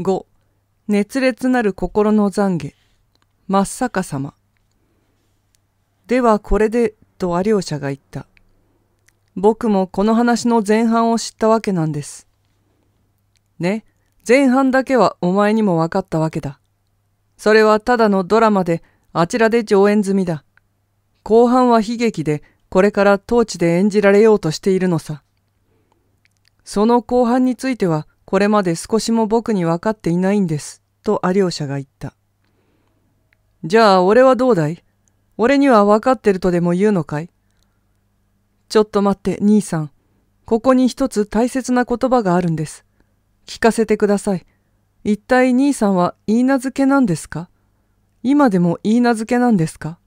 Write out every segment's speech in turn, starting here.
5熱烈なる心の懺悔真っ逆さまではこれでと有者が言った僕もこの話の前半を知ったわけなんですね前半だけはお前にも分かったわけだそれはただのドラマであちらで上演済みだ後半は悲劇でこれから当地で演じられようとしているのさその後半についてはこれまで少しも僕に分かっていないんです、とアリョーシャが言った。じゃあ俺はどうだい俺には分かってるとでも言うのかいちょっと待って、兄さん。ここに一つ大切な言葉があるんです。聞かせてください。一体兄さんは言い名付けなんですか今でも言い名付けなんですか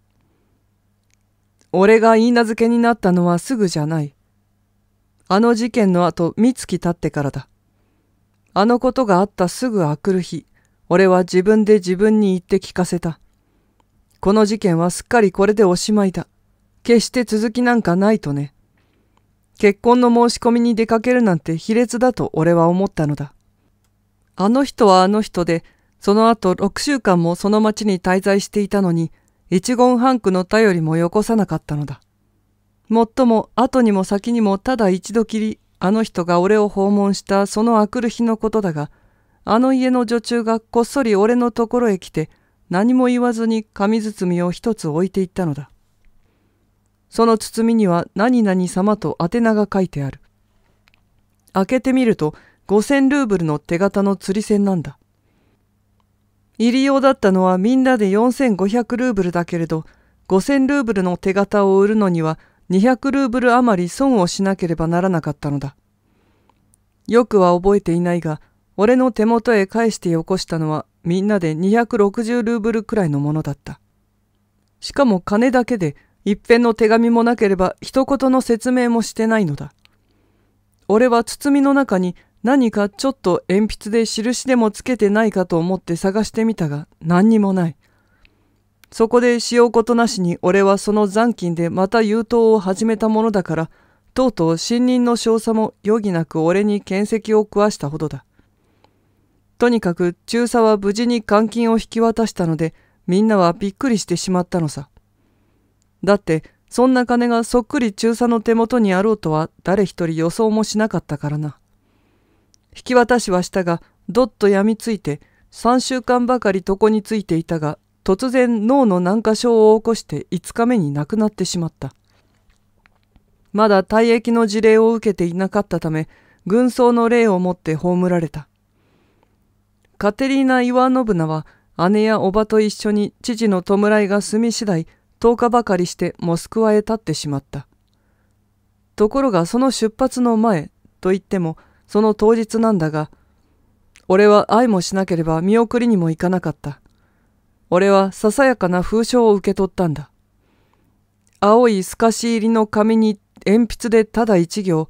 俺が言い名付けになったのはすぐじゃない。あの事件の後、三月経ってからだ。あのことがあったすぐあくる日、俺は自分で自分に言って聞かせた。この事件はすっかりこれでおしまいだ。決して続きなんかないとね。結婚の申し込みに出かけるなんて卑劣だと俺は思ったのだ。あの人はあの人で、その後6週間もその町に滞在していたのに、一言半句の便りもよこさなかったのだ。もっとも後にも先にもただ一度きりあの人が俺を訪問したそのあくる日のことだが、あの家の女中がこっそり俺のところへ来て、何も言わずに紙包みを一つ置いていったのだ。その包みには何々様と宛名が書いてある。開けてみると5000ルーブルの手形の釣り銭なんだ。入り用だったのはみんなで4500ルーブルだけれど、5000ルーブルの手形を売るのには200ルーブル余り損をしなければならなかったのだ。よくは覚えていないが、俺の手元へ返してよこしたのはみんなで260ルーブルくらいのものだった。しかも金だけで一辺の手紙もなければ一言の説明もしてないのだ。俺は包みの中に何かちょっと鉛筆で印でもつけてないかと思って探してみたが何にもない。そこでしようことなしに俺はその残金でまた優等を始めたものだから、とうとう新任の少佐も余儀なく俺に剣石を食わしたほどだ。とにかく中佐は無事に監禁を引き渡したので、みんなはびっくりしてしまったのさ。だって、そんな金がそっくり中佐の手元にあろうとは誰一人予想もしなかったからな。引き渡しはしたが、どっと病みついて、3週間ばかり床についていたが、突然脳の軟化症を起こして5日目に亡くなってしまった。まだ退役の事例を受けていなかったため、軍曹の霊を持って葬られた。カテリーナ・イワノブナは、姉や叔母と一緒に父の弔いが済み次第、10日ばかりしてモスクワへ立ってしまった。ところがその出発の前、と言っても、その当日なんだが、俺は愛もしなければ見送りにも行かなかった。俺はささやかな風書を受け取ったんだ。青い透かし入りの紙に鉛筆でただ一行、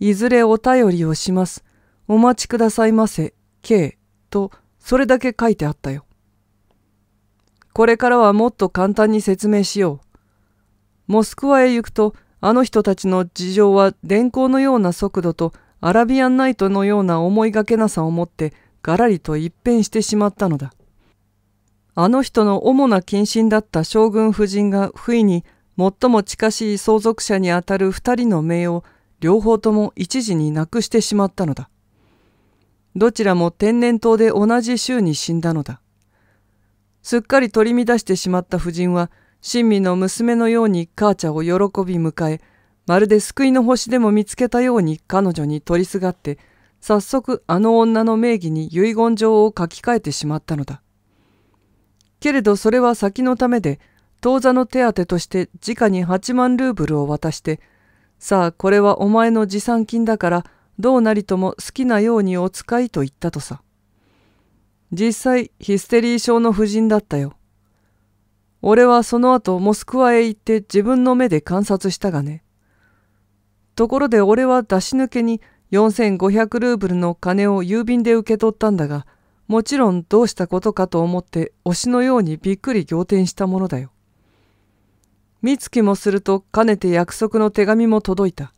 いずれお便りをします。お待ちくださいませ、K と、それだけ書いてあったよ。これからはもっと簡単に説明しよう。モスクワへ行くと、あの人たちの事情は電光のような速度とアラビアンナイトのような思いがけなさを持って、がらりと一変してしまったのだ。あの人の主な近親だった将軍夫人が不意に最も近しい相続者にあたる二人の名を両方とも一時に亡くしてしまったのだ。どちらも天然痘で同じ週に死んだのだ。すっかり取り乱してしまった夫人は、親身の娘のように母ちゃんを喜び迎え、まるで救いの星でも見つけたように彼女に取りすがって、早速あの女の名義に遺言状を書き換えてしまったのだ。けれどそれは先のためで、当座の手当として直に8万ルーブルを渡して、さあこれはお前の持参金だから、どうなりとも好きなようにお使いと言ったとさ。実際ヒステリー症の婦人だったよ。俺はその後モスクワへ行って自分の目で観察したがね。ところで俺は出し抜けに4500ルーブルの金を郵便で受け取ったんだが、もちろんどうしたことかと思って推しのようにびっくり仰天したものだよ。三月もするとかねて約束の手紙も届いた。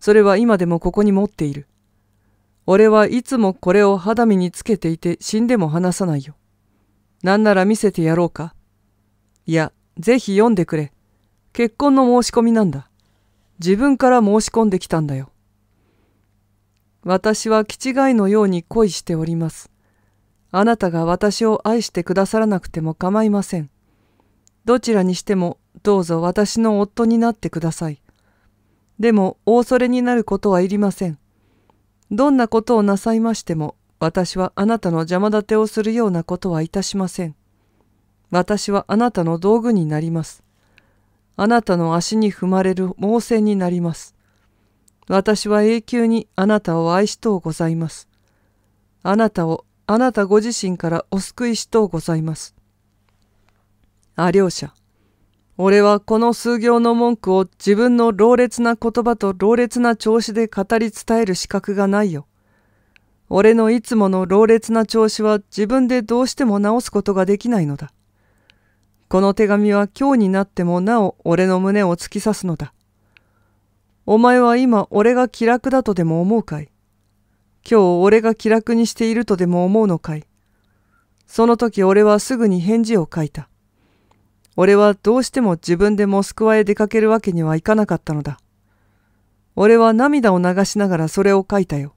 それは今でもここに持っている。俺はいつもこれを肌身につけていて死んでも話さないよ。なんなら見せてやろうか。いや、ぜひ読んでくれ。結婚の申し込みなんだ。自分から申し込んできたんだよ。私は気違いのように恋しております。あなたが私を愛してくださらなくても構いません。どちらにしてもどうぞ私の夫になってください。でも大それになることはいりません。どんなことをなさいましても私はあなたの邪魔立てをするようなことはいたしません。私はあなたの道具になります。あなたの足に踏まれる猛戦になります。私は永久にあなたを愛しとうございます。あなたをあなたご自身からお救いしとうございます。あ両者、俺はこの数行の文句を自分の老烈な言葉と老烈な調子で語り伝える資格がないよ。俺のいつもの老烈な調子は自分でどうしても直すことができないのだ。この手紙は今日になってもなお俺の胸を突き刺すのだ。お前は今俺が気楽だとでも思うかい今日俺が気楽にしているとでも思うのかい。その時俺はすぐに返事を書いた。俺はどうしても自分でモスクワへ出かけるわけにはいかなかったのだ。俺は涙を流しながらそれを書いたよ。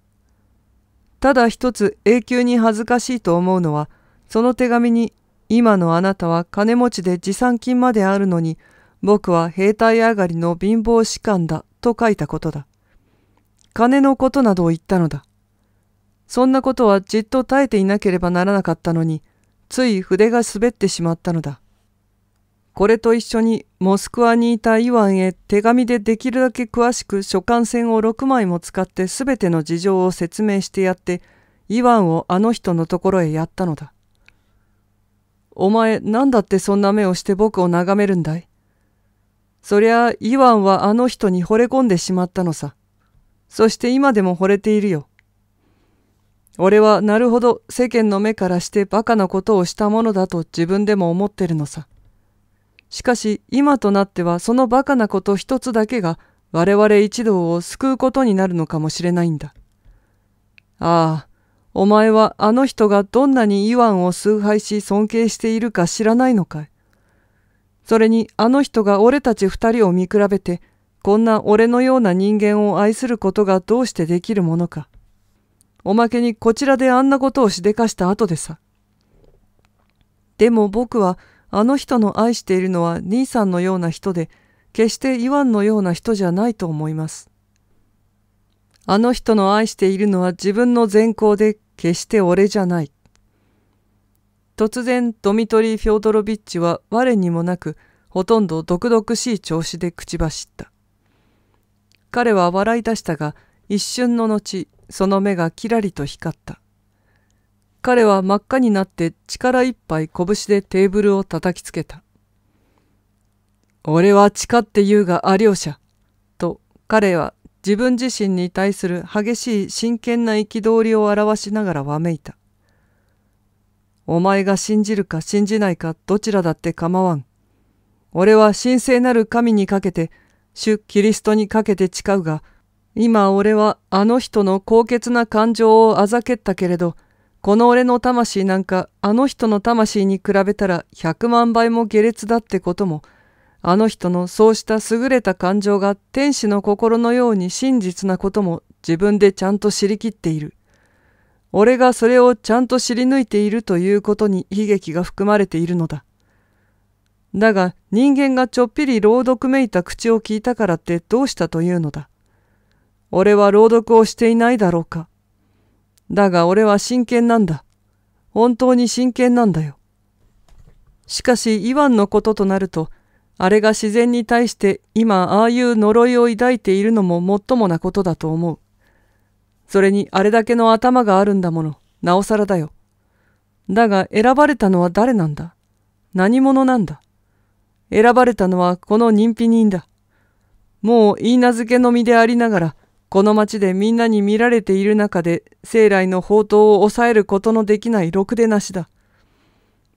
ただ一つ永久に恥ずかしいと思うのは、その手紙に、今のあなたは金持ちで持参金まであるのに、僕は兵隊上がりの貧乏士官だと書いたことだ。金のことなどを言ったのだ。そんなことはじっと耐えていなければならなかったのに、つい筆が滑ってしまったのだ。これと一緒にモスクワにいたイワンへ手紙でできるだけ詳しく書簡線を6枚も使って全ての事情を説明してやってイワンをあの人のところへやったのだ。お前何だってそんな目をして僕を眺めるんだいそりゃイワンはあの人に惚れ込んでしまったのさ。そして今でも惚れているよ。俺はなるほど世間の目からしてバカなことをしたものだと自分でも思ってるのさ。しかし今となってはそのバカなこと一つだけが我々一同を救うことになるのかもしれないんだ。ああ、お前はあの人がどんなにイワンを崇拝し尊敬しているか知らないのかい。それにあの人が俺たち二人を見比べて、こんな俺のような人間を愛することがどうしてできるものか。おまけにこちらであんなことをしでかした後でさ。でも僕はあの人の愛しているのは兄さんのような人で、決してイワンのような人じゃないと思います。あの人の愛しているのは自分の善行で決して俺じゃない。突然ドミトリー・フョードロビッチは我にもなくほとんど毒々しい調子で口走った。彼は笑い出したが一瞬の後その目がキラリと光った。彼は真っ赤になって力いっぱい拳でテーブルを叩きつけた。俺は誓って言うがありょうしゃ。と彼は自分自身に対する激しい真剣な憤りを表しながらわめいた。お前が信じるか信じないかどちらだって構わん。俺は神聖なる神にかけて、主キリストにかけて誓うが、今俺はあの人の高潔な感情をあざけったけれど、この俺の魂なんかあの人の魂に比べたら百万倍も下劣だってことも、あの人のそうした優れた感情が天使の心のように真実なことも自分でちゃんと知りきっている。俺がそれをちゃんと知り抜いているということに悲劇が含まれているのだ。だが人間がちょっぴり朗読めいた口を聞いたからってどうしたというのだ。俺は朗読をしていないだろうか。だが俺は真剣なんだ。本当に真剣なんだよ。しかしイワンのこととなると、あれが自然に対して今ああいう呪いを抱いているのも最もなことだと思う。それにあれだけの頭があるんだもの、なおさらだよ。だが選ばれたのは誰なんだ何者なんだ選ばれたのはこの人否人だ。もう言い名付けの身でありながら、この町でみんなに見られている中で生来の宝刀を抑えることのできないろくでなしだ。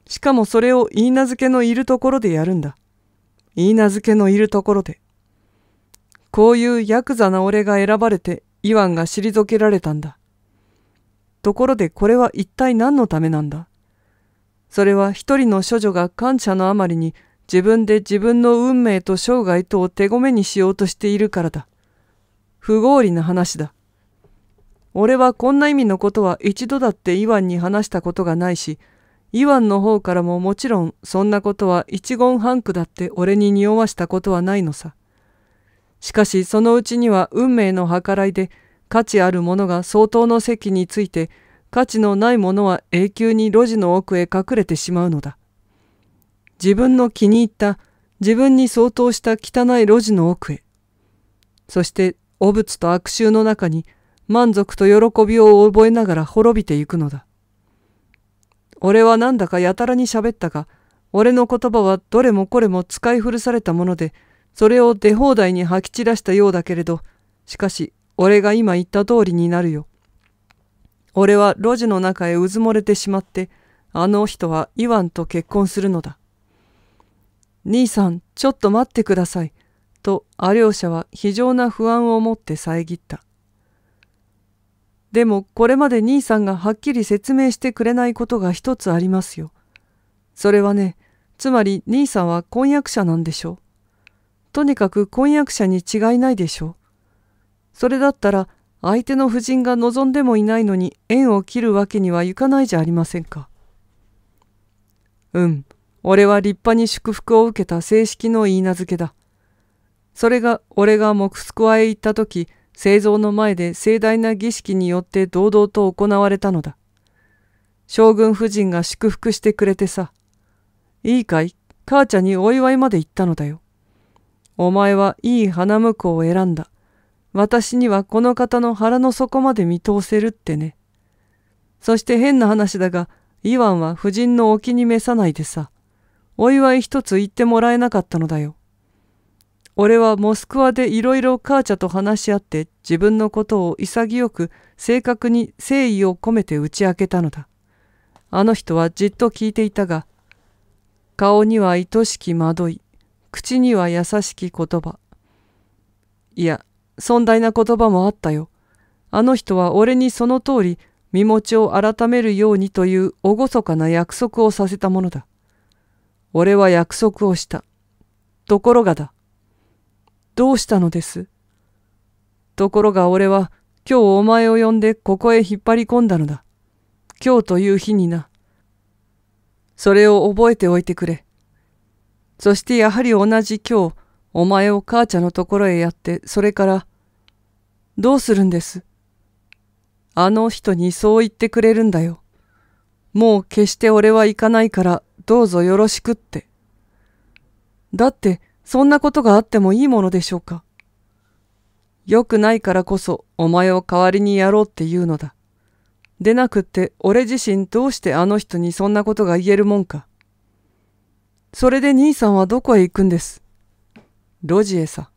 しかもそれを言い名付けのいるところでやるんだ。言い名付けのいるところで。こういうヤクザな俺が選ばれてイワンが退けられたんだ。ところでこれは一体何のためなんだそれは一人の処女が感謝のあまりに自分で自分の運命と生涯とを手ごめにしようとしているからだ。不合理な話だ。俺はこんな意味のことは一度だってイワンに話したことがないし、イワンの方からももちろんそんなことは一言半句だって俺に匂わしたことはないのさ。しかしそのうちには運命の計らいで価値あるものが相当の席について価値のないものは永久に路地の奥へ隠れてしまうのだ。自分の気に入った自分に相当した汚い路地の奥へ。そして汚物と悪臭の中に満足と喜びを覚えながら滅びていくのだ。俺はなんだかやたらに喋ったが、俺の言葉はどれもこれも使い古されたもので、それを出放題に吐き散らしたようだけれど、しかし、俺が今言った通りになるよ。俺は路地の中へうずもれてしまって、あの人はイワンと結婚するのだ。兄さん、ちょっと待ってください。とアリョーシャは非常な不安を持って遮った。でもこれまで兄さんがはっきり説明してくれないことが一つありますよ。それはね、つまり兄さんは婚約者なんでしょう。とにかく婚約者に違いないでしょう。それだったら相手の夫人が望んでもいないのに縁を切るわけにはいかないじゃありませんか。うん、俺は立派に祝福を受けた正式の言い名付けだ。それが俺がモクスクワへ行った時製造の前で盛大な儀式によって堂々と行われたのだ将軍夫人が祝福してくれてさいいかい母ちゃんにお祝いまで行ったのだよお前はいい花婿を選んだ私にはこの方の腹の底まで見通せるってねそして変な話だがイワンは夫人のお気に召さないでさお祝い一つ言ってもらえなかったのだよ俺はモスクワでいろいろ母ちゃんと話し合って自分のことを潔く正確に誠意を込めて打ち明けたのだ。あの人はじっと聞いていたが、顔には愛しき惑い、口には優しき言葉。いや、尊大な言葉もあったよ。あの人は俺にその通り身持ちを改めるようにという厳かな約束をさせたものだ。俺は約束をした。ところがだ。どうしたのです。ところが俺は今日お前を呼んでここへ引っ張り込んだのだ。今日という日にな。それを覚えておいてくれ。そしてやはり同じ今日、お前を母ちゃんのところへやって、それから、どうするんですあの人にそう言ってくれるんだよ。もう決して俺は行かないから、どうぞよろしくって。だって、そんなことがあってもいいものでしょうか。良くないからこそお前を代わりにやろうっていうのだ。でなくって俺自身どうしてあの人にそんなことが言えるもんか。それで兄さんはどこへ行くんですロジエさ。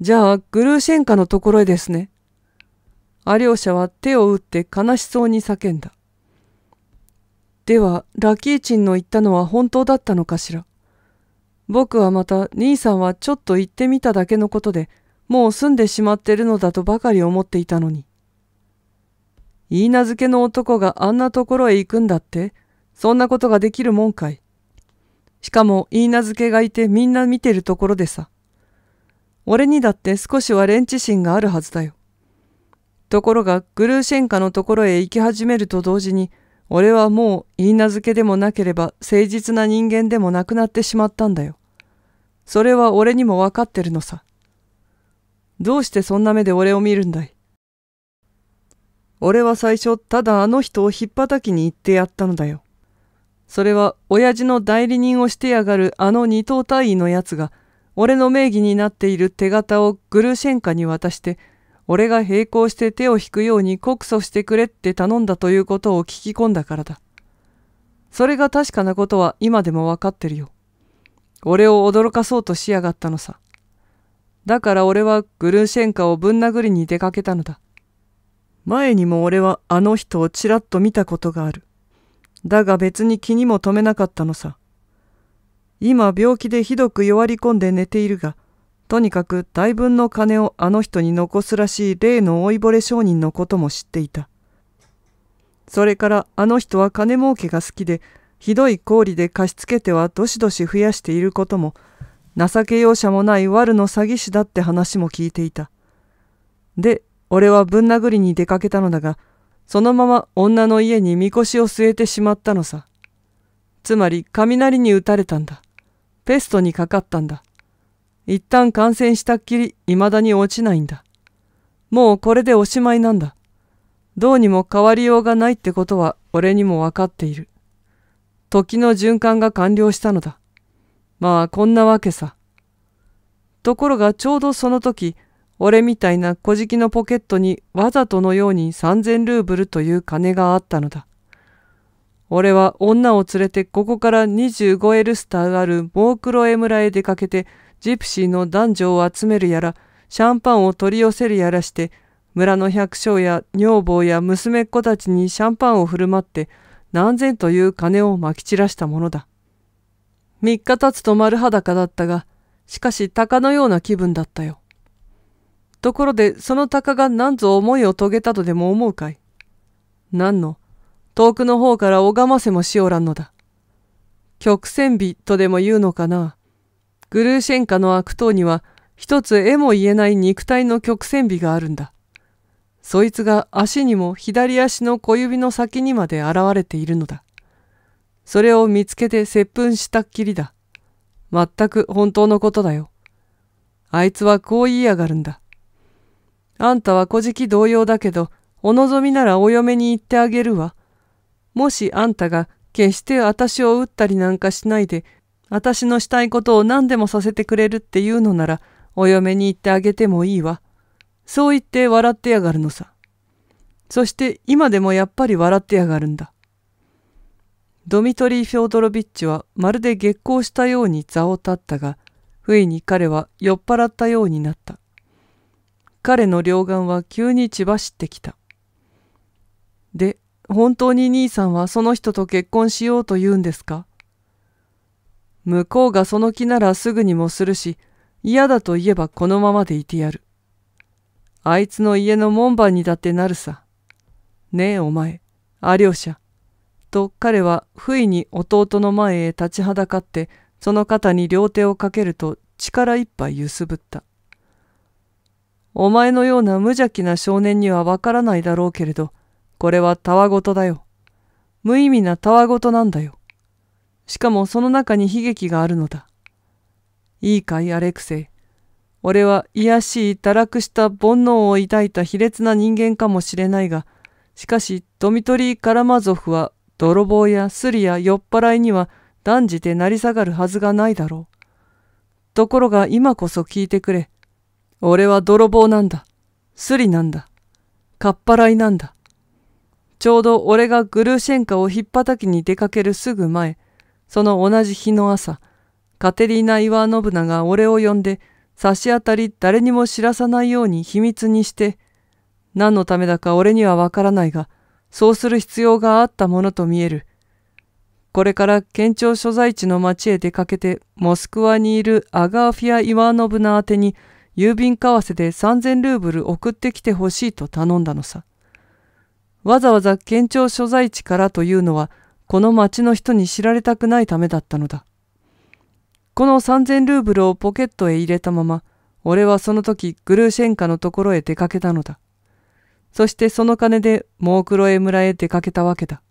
じゃあ、グルーシェンカのところへですね。アリョーシャは手を打って悲しそうに叫んだ。では、ラキーチンの言ったのは本当だったのかしら。僕はまた兄さんはちょっと行ってみただけのことでもう住んでしまってるのだとばかり思っていたのに。言い名付けの男があんなところへ行くんだってそんなことができるもんかい。しかも言い名付けがいてみんな見てるところでさ。俺にだって少しはレンチ心があるはずだよ。ところがグルーシェンカのところへ行き始めると同時に俺はもう言い名付けでもなければ誠実な人間でもなくなってしまったんだよ。それは俺にもわかってるのさ。どうしてそんな目で俺を見るんだい俺は最初ただあの人をひっぱたきに行ってやったのだよ。それは親父の代理人をしてやがるあの二等隊員のやつが俺の名義になっている手形をグルシェンカに渡して俺が並行して手を引くように告訴してくれって頼んだということを聞き込んだからだ。それが確かなことは今でもわかってるよ。俺を驚かそうとしやがったのさ。だから俺はグルーシェンカをぶん殴りに出かけたのだ。前にも俺はあの人をちらっと見たことがある。だが別に気にも留めなかったのさ。今病気でひどく弱り込んで寝ているが、とにかく大分の金をあの人に残すらしい例の老いぼれ商人のことも知っていた。それからあの人は金儲けが好きで、ひどい氷で貸し付けてはどしどし増やしていることも、情け容赦もない悪の詐欺師だって話も聞いていた。で、俺はぶん殴りに出かけたのだが、そのまま女の家にみこしを据えてしまったのさ。つまり雷に打たれたんだ。ペストにかかったんだ。一旦感染したっきり未だに落ちないんだ。もうこれでおしまいなんだ。どうにも変わりようがないってことは俺にもわかっている。時の循環が完了したのだ。まあこんなわけさ。ところがちょうどその時、俺みたいな小じのポケットにわざとのように3000ルーブルという金があったのだ。俺は女を連れてここから2 5ルスターがあるモークロエ村へ出かけてジプシーの男女を集めるやらシャンパンを取り寄せるやらして村の百姓や女房や娘っ子たちにシャンパンを振る舞って何千という金をまき散らしたものだ。三日経つと丸裸だったが、しかし鷹のような気分だったよ。ところでその鷹が何ぞ思いを遂げたとでも思うかい何の、遠くの方から拝ませもしおらんのだ。曲線美とでも言うのかな。グルーシェンカの悪党には一つ絵も言えない肉体の曲線美があるんだ。そいつが足にも左足の小指の先にまで現れているのだ。それを見つけて接吻したっきりだ。全く本当のことだよ。あいつはこう言いやがるんだ。あんたは小じき同様だけど、お望みならお嫁に行ってあげるわ。もしあんたが決して私を打ったりなんかしないで、私のしたいことを何でもさせてくれるって言うのなら、お嫁に行ってあげてもいいわ。そう言って笑ってやがるのさ。そして今でもやっぱり笑ってやがるんだ。ドミトリー・フョードロビッチはまるで月光したように座を立ったが、不意に彼は酔っ払ったようになった。彼の両眼は急に血走ってきた。で、本当に兄さんはその人と結婚しようと言うんですか向こうがその気ならすぐにもするし、嫌だと言えばこのままでいてやる。あいつの家の門番にだってなるさ。ねえお前、アリョーシャ。と彼は不意に弟の前へ立ちはだかって、その肩に両手をかけると力いっぱい揺すぶった。お前のような無邪気な少年にはわからないだろうけれど、これはたわごとだよ。無意味なたわごとなんだよ。しかもその中に悲劇があるのだ。いいかい、アレクセイ。俺は癒しい堕落した煩悩を抱いた卑劣な人間かもしれないが、しかしドミトリー・カラマゾフは泥棒やスリや酔っ払いには断じて成り下がるはずがないだろう。ところが今こそ聞いてくれ。俺は泥棒なんだ。スリなんだ。かっぱらいなんだ。ちょうど俺がグルーシェンカをひっぱたきに出かけるすぐ前、その同じ日の朝、カテリーナ・イワーノブナが俺を呼んで、差し当たり誰にも知らさないように秘密にして、何のためだか俺にはわからないが、そうする必要があったものと見える。これから県庁所在地の町へ出かけて、モスクワにいるアガーフィア・イワーノブナ宛てに、郵便為替で3000ルーブル送ってきてほしいと頼んだのさ。わざわざ県庁所在地からというのは、この町の人に知られたくないためだったのだ。この3000ルーブルをポケットへ入れたまま、俺はその時グルーシェンカのところへ出かけたのだ。そしてその金でモークロエ村へ出かけたわけだ。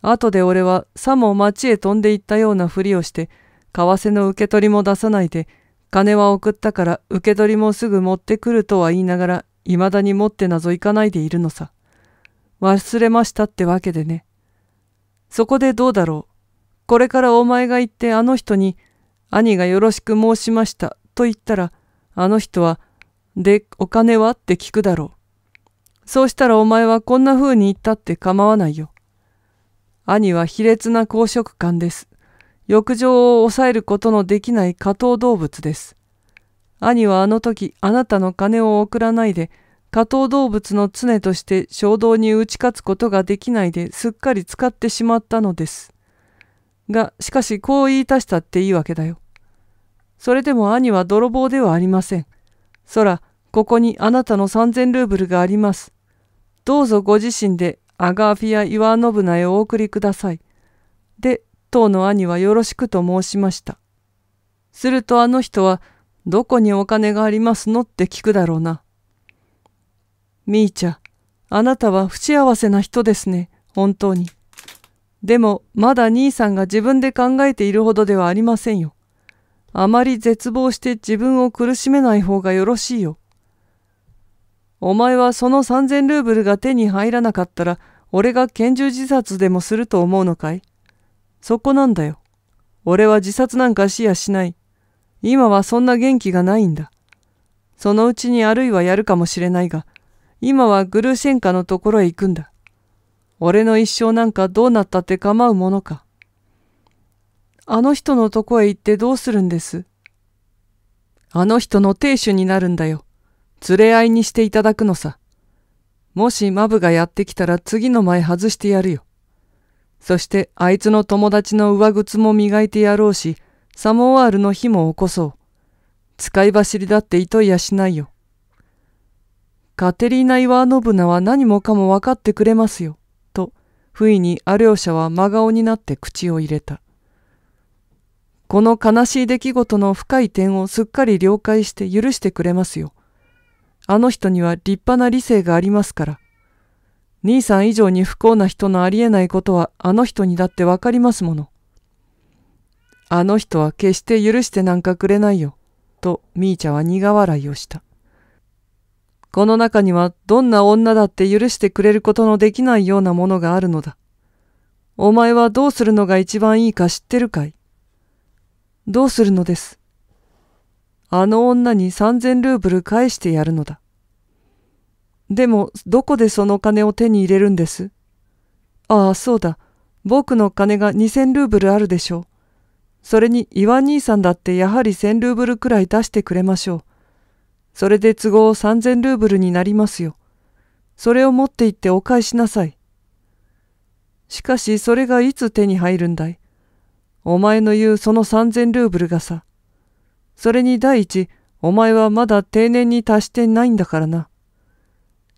後で俺はさも町へ飛んで行ったようなふりをして、為替の受け取りも出さないで、金は送ったから受け取りもすぐ持ってくるとは言いながら、未だに持って謎行いかないでいるのさ。忘れましたってわけでね。そこでどうだろう。これからお前が行ってあの人に、兄がよろしく申しましたと言ったら、あの人は、で、お金はって聞くだろう。そうしたらお前はこんな風に言ったって構わないよ。兄は卑劣な公職官です。欲情を抑えることのできない下等動物です。兄はあの時あなたの金を送らないで、下等動物の常として衝動に打ち勝つことができないですっかり使ってしまったのです。が、しかしこう言い足したっていいわけだよ。それでも兄は泥棒ではありません。そら、ここにあなたの三千ルーブルがあります。どうぞご自身でアガーフィア・イワノブナへお送りください。で、当の兄はよろしくと申しました。するとあの人は、どこにお金がありますのって聞くだろうな。みーちゃん、あなたは不幸せな人ですね、本当に。でもまだ兄さんが自分で考えているほどではありませんよ。あまり絶望して自分を苦しめない方がよろしいよ。お前はその三千ルーブルが手に入らなかったら、俺が拳銃自殺でもすると思うのかいそこなんだよ。俺は自殺なんかしやしない。今はそんな元気がないんだ。そのうちにあるいはやるかもしれないが、今はグルーシェンカのところへ行くんだ。俺の一生なんかどうなったって構うものか。あの人のとこへ行ってどうするんですあの人の亭主になるんだよ。連れ合いにしていただくのさ。もしマブがやってきたら次の前外してやるよ。そしてあいつの友達の上靴も磨いてやろうし、サモワールの火も起こそう。使い走りだって糸いやしないよ。カテリーナ・イワーノブナは何もかも分かってくれますよ。不意にアレオシャは真顔になって口を入れた。この悲しい出来事の深い点をすっかり了解して許してくれますよ。あの人には立派な理性がありますから。兄さん以上に不幸な人のありえないことはあの人にだってわかりますもの。あの人は決して許してなんかくれないよ、とミーチャは苦笑いをした。この中にはどんな女だって許してくれることのできないようなものがあるのだ。お前はどうするのが一番いいか知ってるかいどうするのです。あの女に三千ルーブル返してやるのだ。でも、どこでその金を手に入れるんですああ、そうだ。僕の金が二千ルーブルあるでしょう。それに、岩兄さんだってやはり千ルーブルくらい出してくれましょう。それで都合3000ルーブルになりますよ。それを持って行ってお返しなさい。しかしそれがいつ手に入るんだいお前の言うその3000ルーブルがさ。それに第一、お前はまだ定年に達してないんだからな。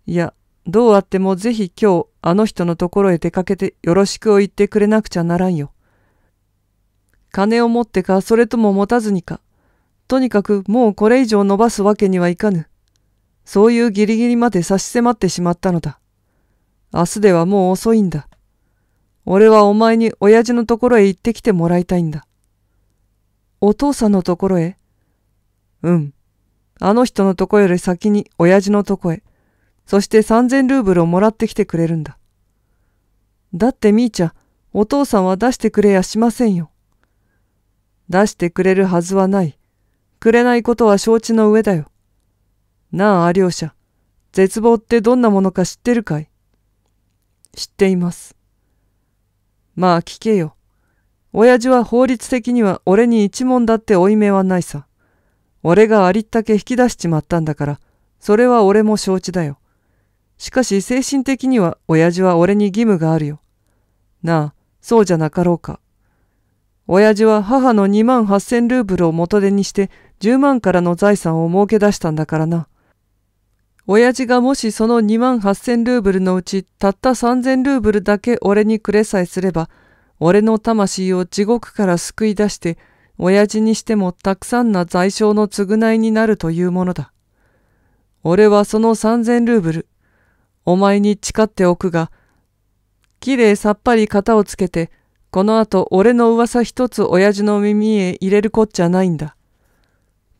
いや、どうあってもぜひ今日あの人のところへ出かけてよろしくを言ってくれなくちゃならんよ。金を持ってかそれとも持たずにかとにかくもうこれ以上伸ばすわけにはいかぬ。そういうギリギリまで差し迫ってしまったのだ。明日ではもう遅いんだ。俺はお前に親父のところへ行ってきてもらいたいんだ。お父さんのところへうん。あの人のとこより先に親父のとこへ。そして三千ルーブルをもらってきてくれるんだ。だってみーちゃん、お父さんは出してくれやしませんよ。出してくれるはずはない。くれないことは承知の上だよ。なあ、両者。絶望ってどんなものか知ってるかい知っています。まあ聞けよ。親父は法律的には俺に一問だって負い目はないさ。俺がありったけ引き出しちまったんだから、それは俺も承知だよ。しかし精神的には親父は俺に義務があるよ。なあ、そうじゃなかろうか。親父は母の2万8千ルーブルを元手にして10万からの財産を儲け出したんだからな。親父がもしその2万8千ルーブルのうちたった3千ルーブルだけ俺にくれさえすれば、俺の魂を地獄から救い出して、親父にしてもたくさんな財商の償いになるというものだ。俺はその3000ルーブル、お前に誓っておくが、きれいさっぱり型をつけて、この後俺の噂一つ親父の耳へ入れるこっちゃないんだ。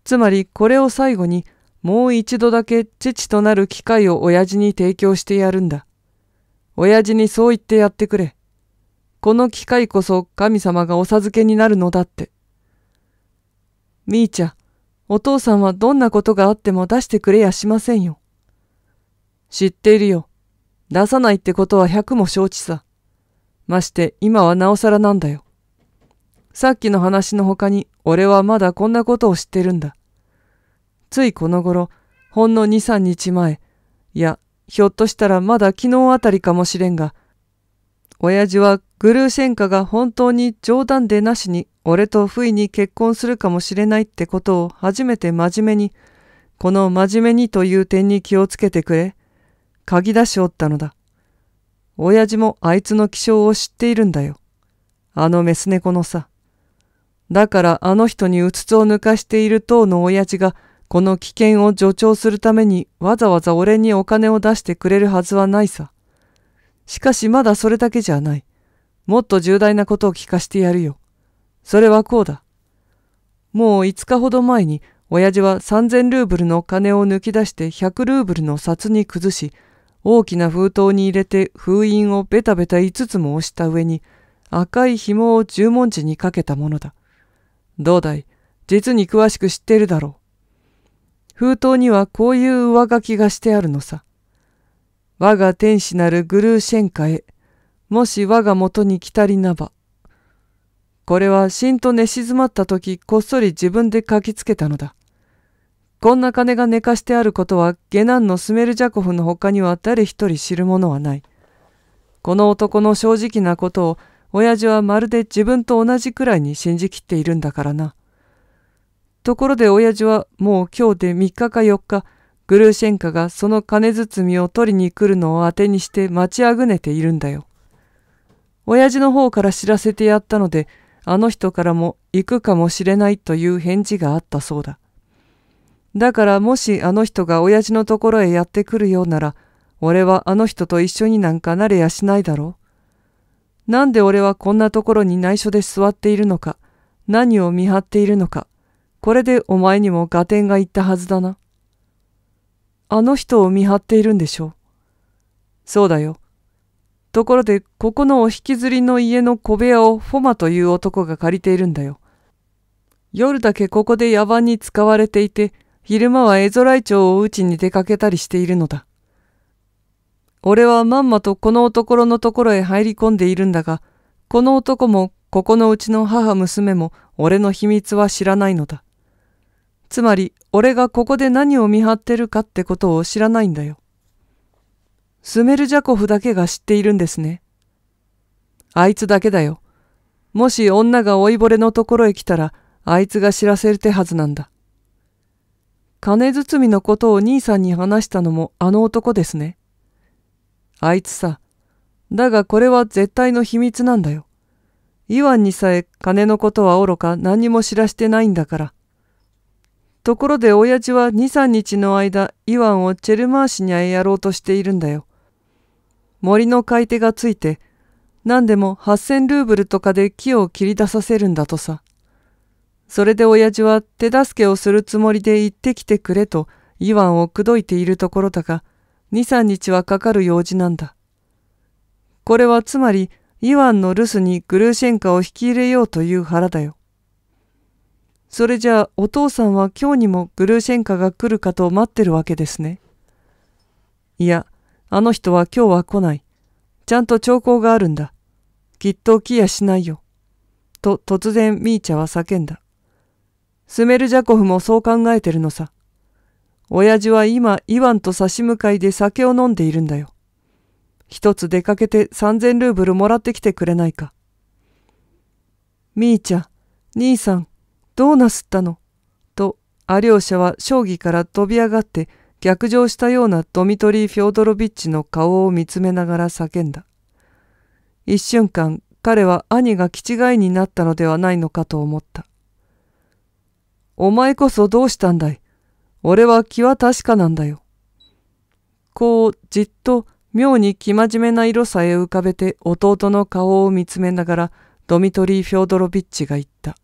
つまりこれを最後にもう一度だけ父となる機会を親父に提供してやるんだ。親父にそう言ってやってくれ。この機会こそ神様がお授けになるのだって。みーちゃん、お父さんはどんなことがあっても出してくれやしませんよ。知っているよ。出さないってことは百も承知さ。まして今はなおさらなんだよ。さっきの話の他に俺はまだこんなことを知ってるんだ。ついこの頃、ほんの2、3日前、いや、ひょっとしたらまだ昨日あたりかもしれんが、親父はグルーシェンカが本当に冗談でなしに俺と不意に結婚するかもしれないってことを初めて真面目に、この真面目にという点に気をつけてくれ、鍵出しおったのだ。親父もあいつの気性を知っているんだよ。あのメス猫のさ。だからあの人にうつつを抜かしている党の親父がこの危険を助長するためにわざわざ俺にお金を出してくれるはずはないさ。しかしまだそれだけじゃない。もっと重大なことを聞かしてやるよ。それはこうだ。もう5日ほど前に親父は3000ルーブルの金を抜き出して100ルーブルの札に崩し、大きな封筒に入れて封印をベタベタ5つも押した上に赤い紐を十文字にかけたものだ。どうだい実に詳しく知ってるだろう。封筒にはこういう上書きがしてあるのさ。我が天使なるグルーシェンカへ、もし我が元に来たりなば。これはしんと寝静まった時こっそり自分で書きつけたのだ。こんな金が寝かしてあることは下男のスメルジャコフの他には誰一人知るものはない。この男の正直なことを親父はまるで自分と同じくらいに信じきっているんだからな。ところで親父はもう今日で3日か4日、グルーシェンカがその金包みを取りに来るのを当てにして待ちあぐねているんだよ。親父の方から知らせてやったので、あの人からも行くかもしれないという返事があったそうだ。だからもしあの人が親父のところへやってくるようなら、俺はあの人と一緒になんかなれやしないだろう。なんで俺はこんなところに内緒で座っているのか、何を見張っているのか、これでお前にも合点がいったはずだな。あの人を見張っているんでしょう。そうだよ。ところで、ここのお引きずりの家の小部屋をフォマという男が借りているんだよ。夜だけここで野蛮に使われていて、昼間は絵空イチョウを打ちに出かけたりしているのだ。俺はまんまとこの男のところへ入り込んでいるんだが、この男もここのうちの母娘も俺の秘密は知らないのだ。つまり俺がここで何を見張ってるかってことを知らないんだよ。スメルジャコフだけが知っているんですね。あいつだけだよ。もし女が老いぼれのところへ来たら、あいつが知らせる手はずなんだ。金包みのことを兄さんに話したのもあの男ですね。あいつさ。だがこれは絶対の秘密なんだよ。イワンにさえ金のことは愚か何も知らしてないんだから。ところで親父は2、3日の間、イワンをチェルマーシニャへやろうとしているんだよ。森の買い手がついて、何でも8000ルーブルとかで木を切り出させるんだとさ。それで親父は手助けをするつもりで行ってきてくれとイワンを口説いているところだが、二三日はかかる用事なんだ。これはつまり、イワンの留守にグルーシェンカを引き入れようという腹だよ。それじゃあお父さんは今日にもグルーシェンカが来るかと待ってるわけですね。いや、あの人は今日は来ない。ちゃんと兆候があるんだ。きっと来やしないよ。と突然ミーチャは叫んだ。スメルジャコフもそう考えてるのさ。親父は今、イワンと差し向かいで酒を飲んでいるんだよ。一つ出かけて3000ルーブルもらってきてくれないか。みーちゃん、兄さん、どうなすったのと、アリョーシャは将棋から飛び上がって逆上したようなドミトリー・フィョードロビッチの顔を見つめながら叫んだ。一瞬間、彼は兄が気違いになったのではないのかと思った。お前こそどうしたんだい俺は気は確かなんだよ。こう、じっと妙に生真面目な色さえ浮かべて弟の顔を見つめながらドミトリー・フョードロビッチが言った。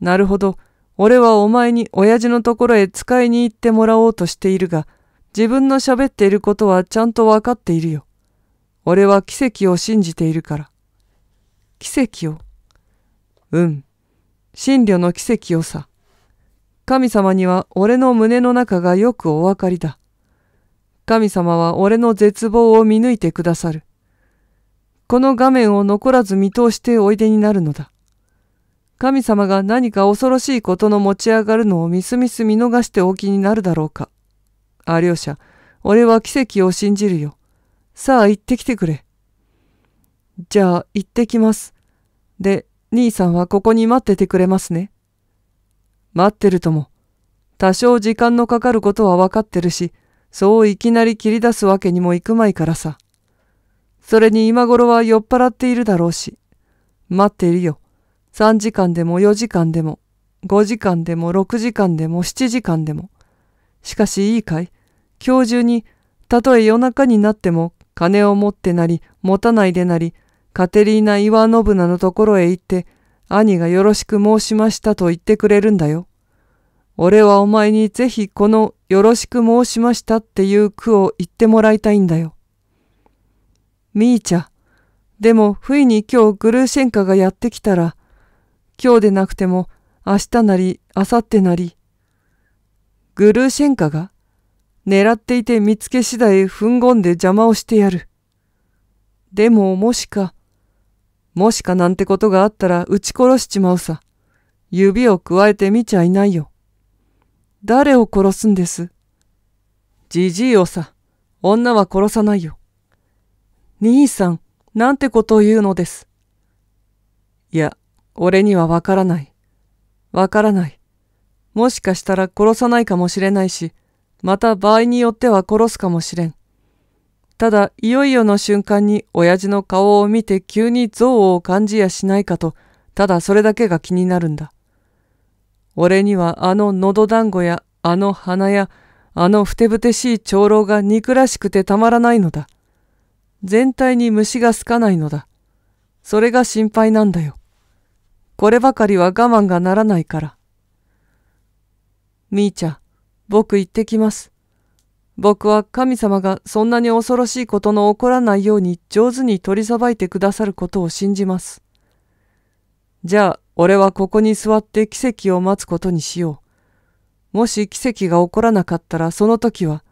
なるほど。俺はお前に親父のところへ使いに行ってもらおうとしているが、自分の喋っていることはちゃんとわかっているよ。俺は奇跡を信じているから。奇跡を。うん。真理の奇跡をさ。神様には俺の胸の中がよくお分かりだ。神様は俺の絶望を見抜いてくださる。この画面を残らず見通しておいでになるのだ。神様が何か恐ろしいことの持ち上がるのをみすみす見逃しておきになるだろうか。あ両者、俺は奇跡を信じるよ。さあ行ってきてくれ。じゃあ行ってきます。で、兄さんはここに待っててくれますね。待ってるとも、多少時間のかかることは分かってるし、そういきなり切り出すわけにもいくまいからさ。それに今頃は酔っ払っているだろうし。待っているよ。3時間でも4時間でも、5時間でも6時間でも7時間でも。しかしいいかい今日中に、たとえ夜中になっても、金を持ってなり、持たないでなり、カテリーナ・イワノブナのところへ行って、兄がよろしく申しましたと言ってくれるんだよ。俺はお前にぜひこのよろしく申しましたっていう句を言ってもらいたいんだよ。みーちゃ、でも不意に今日グルーシェンカがやってきたら、今日でなくても明日なり明後日なり。グルーシェンカが狙っていて見つけ次第踏んごんで邪魔をしてやる。でももしか、もしかなんてことがあったら撃ち殺しちまうさ。指をくわえてみちゃいないよ。誰を殺すんですじじいをさ、女は殺さないよ。兄さん、なんてことを言うのです。いや、俺にはわからない。わからない。もしかしたら殺さないかもしれないし、また場合によっては殺すかもしれん。ただ、いよいよの瞬間に親父の顔を見て急に憎悪を感じやしないかと、ただそれだけが気になるんだ。俺にはあののど団子やあの鼻やあのふてぶてしい長老が憎らしくてたまらないのだ。全体に虫がつかないのだ。それが心配なんだよ。こればかりは我慢がならないから。みーちゃん、僕行ってきます。僕は神様がそんなに恐ろしいことの起こらないように上手に取りさばいてくださることを信じます。じゃあ、俺はここに座って奇跡を待つことにしよう。もし奇跡が起こらなかったらその時は。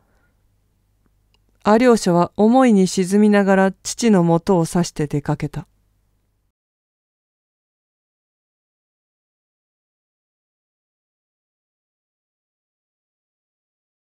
アリョーシャは思いに沈みながら父のもとを指して出かけた。